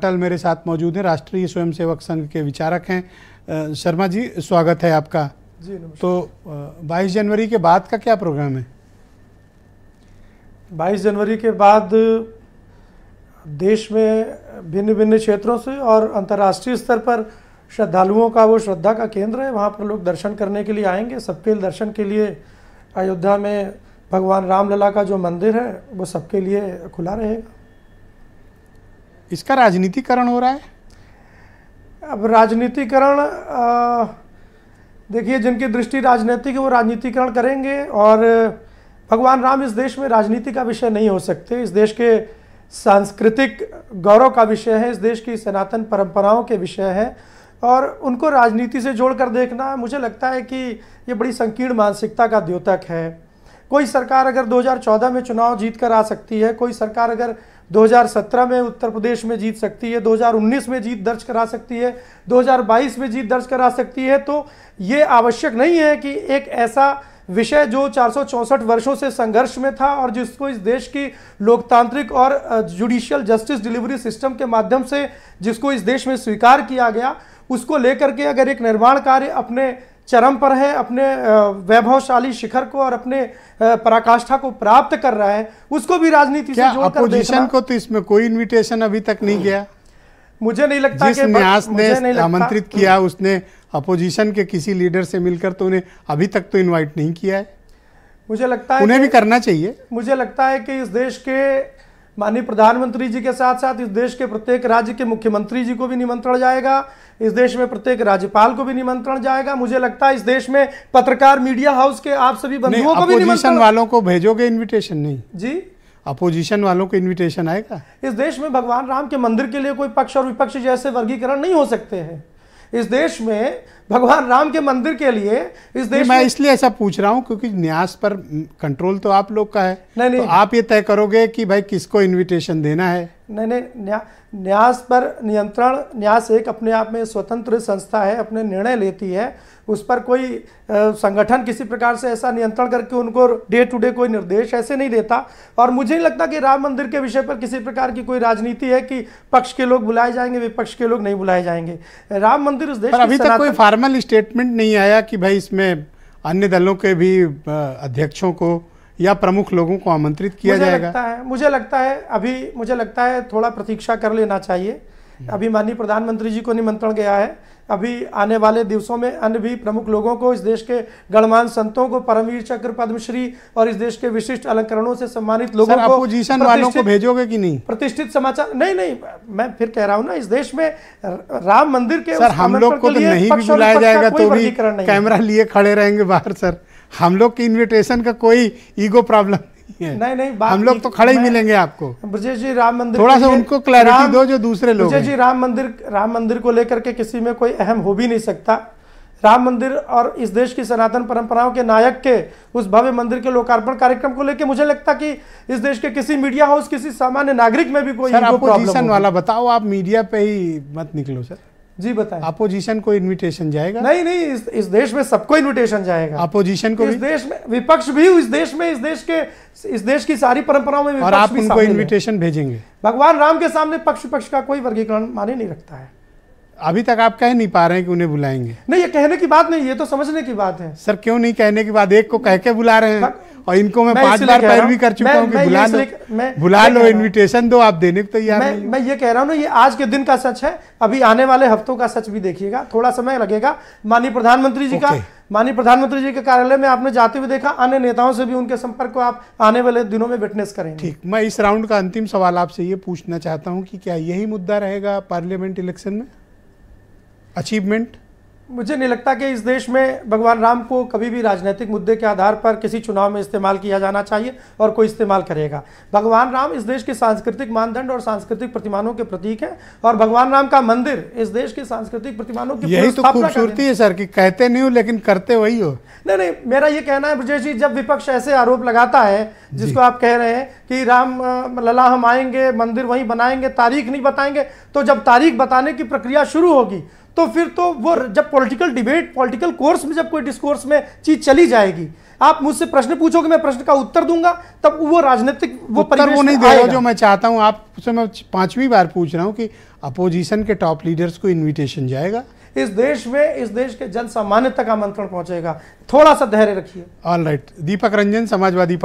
पटल मेरे साथ मौजूद हैं राष्ट्रीय स्वयंसेवक संघ के विचारक हैं शर्मा जी स्वागत है आपका जी तो 22 जनवरी के बाद का क्या प्रोग्राम है 22 जनवरी के बाद देश में भिन्न भिन्न क्षेत्रों से और अंतर्राष्ट्रीय स्तर पर श्रद्धालुओं का वो श्रद्धा का केंद्र है वहाँ पर लोग दर्शन करने के लिए आएंगे सबके दर्शन के लिए अयोध्या में भगवान रामलला का जो मंदिर है वो सबके लिए खुला रहेगा इसका राजनीतिकरण हो रहा है अब राजनीतिकरण देखिए जिनकी दृष्टि राजनीतिक है वो राजनीतिकरण करेंगे और भगवान राम इस देश में राजनीति का विषय नहीं हो सकते इस देश के सांस्कृतिक गौरव का विषय है इस देश की सनातन परंपराओं के विषय है और उनको राजनीति से जोड़कर देखना मुझे लगता है कि ये बड़ी संकीर्ण मानसिकता का द्योतक है कोई सरकार अगर 2014 में चुनाव जीत कर आ सकती है कोई सरकार अगर 2017 में उत्तर प्रदेश में जीत सकती है 2019 में जीत दर्ज करा सकती है 2022 में जीत दर्ज करा सकती है तो ये आवश्यक नहीं है कि एक ऐसा विषय जो चार वर्षों से संघर्ष में था और जिसको इस देश की लोकतांत्रिक और जुडिशियल जस्टिस डिलीवरी सिस्टम के माध्यम से जिसको इस देश में स्वीकार किया गया उसको लेकर के अगर एक निर्माण कार्य अपने चरम पर है अपने वैभवशाली शिखर को और अपने पराकाष्ठा को प्राप्त कर रहा है उसको भी राजनीति से जोड़ कर देखना को तो इसमें कोई इनविटेशन अभी तक नहीं गया मुझे नहीं लगता जिस न्यास ने आमंत्रित किया हम्म। उसने अपोजिशन के किसी लीडर से मिलकर तो उन्हें अभी तक तो इन्वाइट नहीं किया है मुझे लगता है उन्हें भी करना चाहिए मुझे लगता है कि इस देश के माननीय प्रधानमंत्री जी के साथ साथ इस देश के प्रत्येक राज्य के मुख्यमंत्री जी को भी निमंत्रण जाएगा इस देश में प्रत्येक राज्यपाल को भी निमंत्रण जाएगा मुझे लगता है इस देश में पत्रकार मीडिया हाउस के आप सभी बंधुओं को भी निमंत्रण वालों को भेजोगे इन्विटेशन नहीं जी अपोजिशन वालों को इन्विटेशन आएगा इस देश में भगवान राम के मंदिर के लिए कोई पक्ष और विपक्ष जैसे वर्गीकरण नहीं हो सकते हैं इस देश में भगवान राम के मंदिर के लिए इस देश मैं इसलिए ऐसा पूछ रहा हूँ क्योंकि न्यास पर कंट्रोल तो आप लोग का है नहीं, नहीं। तो आप ये तय करोगे कि भाई किसको इनविटेशन देना है नहीं न्या, न्यास पर नियंत्रण न्यास एक अपने आप में स्वतंत्र संस्था है अपने निर्णय लेती है उस पर कोई संगठन किसी प्रकार से ऐसा नियंत्रण करके उनको डे टू डे कोई निर्देश ऐसे नहीं देता और मुझे नहीं लगता कि राम मंदिर के विषय पर किसी प्रकार की कोई राजनीति है कि पक्ष के लोग बुलाए जाएंगे विपक्ष के लोग नहीं बुलाए जाएंगे राम मंदिर उस देश पर अभी तक कोई फॉर्मल स्टेटमेंट नहीं आया कि भाई इसमें अन्य दलों के भी अध्यक्षों को या प्रमुख लोगों को आमंत्रित किया मुझे जाएगा लगता है मुझे लगता है अभी मुझे लगता है थोड़ा प्रतीक्षा कर लेना चाहिए अभी माननीय प्रधानमंत्री जी को निमंत्रण गया है अभी आने वाले दिवसों में अन्य भी प्रमुख लोगों को इस देश के गणमान संतों को परमवीर चक्र पद्मश्री और इस देश के विशिष्ट अलंकरणों से सम्मानित लोगों को अपोजिशन वालों को भेजोगे कि नहीं प्रतिष्ठित समाचार नहीं नहीं मैं फिर कह रहा हूँ ना इस देश में राम मंदिर के सर हम लोग को तो नहीं भी बुलाया जाएगा तो भी कैमरा लिए खड़े रहेंगे बाहर सर हम लोग की इन्विटेशन का कोई ईगो प्रॉब्लम नहीं नहीं नहीं बात हम लोग तो खड़े ही मिलेंगे आपको ब्रजेश जी राम मंदिर थोड़ा सा उनको क्लैरिटी दो जो दूसरे लोग ब्रजेश जी राम मंदिर राम मंदिर को लेकर के किसी में कोई अहम हो भी नहीं सकता राम मंदिर और इस देश की सनातन परंपराओं के नायक के उस भव्य मंदिर के लोकार्पण कार्यक्रम को लेकर मुझे लगता कि इस देश के किसी मीडिया हाउस किसी सामान्य नागरिक में भी कोई सर, वाला बताओ आप मीडिया पे ही मत निकलो सर जी बताएं अपोजिशन को इनविटेशन जाएगा नहीं नहीं इस, इस देश में सबको इनविटेशन जाएगा अपोजिशन को इस भी? देश में विपक्ष भी इस देश में इस देश के इस देश की सारी परंपराओं में और आप उनको इनविटेशन भेजेंगे भगवान राम के सामने पक्ष विपक्ष का कोई वर्गीकरण माने नहीं रखता है अभी तक आप कह नहीं पा रहे हैं कि उन्हें बुलाएंगे नहीं ये कहने की बात नहीं ये तो समझने की बात है सर क्यों नहीं कहने की बात एक को कह के बुला रहे हैं और इनको मैं, पांच बार भी कर चुका हूँ बुला लो बुला लो दो आप देने को तैयार मैं, मैं ये कह रहा हूँ ना ये आज के दिन का सच है अभी आने वाले हफ्तों का सच भी देखिएगा थोड़ा समय लगेगा माननीय प्रधानमंत्री जी का माननीय प्रधानमंत्री जी के कार्यालय में आपने जाते हुए देखा अन्य नेताओं से भी उनके संपर्क को आप आने वाले दिनों में विटनेस करेंगे ठीक मैं इस राउंड का अंतिम सवाल आपसे ये पूछना चाहता हूँ कि क्या यही मुद्दा रहेगा पार्लियामेंट इलेक्शन में अचीवमेंट मुझे नहीं लगता कि इस देश में भगवान राम को कभी भी राजनीतिक मुद्दे के आधार पर किसी चुनाव में इस्तेमाल किया जाना चाहिए और कोई इस्तेमाल करेगा भगवान राम इस देश के सांस्कृतिक मानदंड और सांस्कृतिक प्रतिमानों के प्रतीक हैं और भगवान राम का मंदिर इस देश के सांस्कृतिक प्रतिमानों की यही तो खूबसूरती है सर कि कहते नहीं हो लेकिन करते वही हो नहीं नहीं मेरा ये कहना है ब्रजेश जी जब विपक्ष ऐसे आरोप लगाता है जिसको आप कह रहे हैं कि राम लला हम आएंगे मंदिर वहीं बनाएंगे तारीख नहीं बताएंगे तो जब तारीख बताने की प्रक्रिया शुरू होगी तो फिर तो वो जब पॉलिटिकल डिबेट पॉलिटिकल कोर्स में जब कोई डिस्कोर्स में चीज चली जाएगी आप मुझसे प्रश्न पूछोगे मैं प्रश्न का उत्तर दूंगा तब वो राजनीतिक वो उत्तर वो नहीं देगा जो मैं चाहता हूँ आपसे मैं पांचवी बार पूछ रहा हूँ कि अपोजिशन के टॉप लीडर्स को इन्विटेशन जाएगा इस देश में इस देश के जन सामान्य तक आमंत्रण पहुंचेगा थोड़ा सा धैर्य रखिए ऑल राइट दीपक रंजन समाजवादी